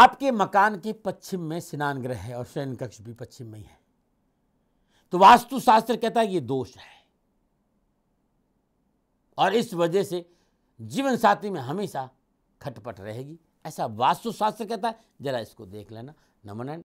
आपके मकान के पश्चिम में स्नान ग्रह है और शयन कक्ष भी पश्चिम में ही है तो वास्तुशास्त्र कहता है ये दोष है और इस वजह से जीवन साथी में हमेशा खटपट रहेगी ऐसा वास्तुशास्त्र कहता है जरा इसको देख लेना नमन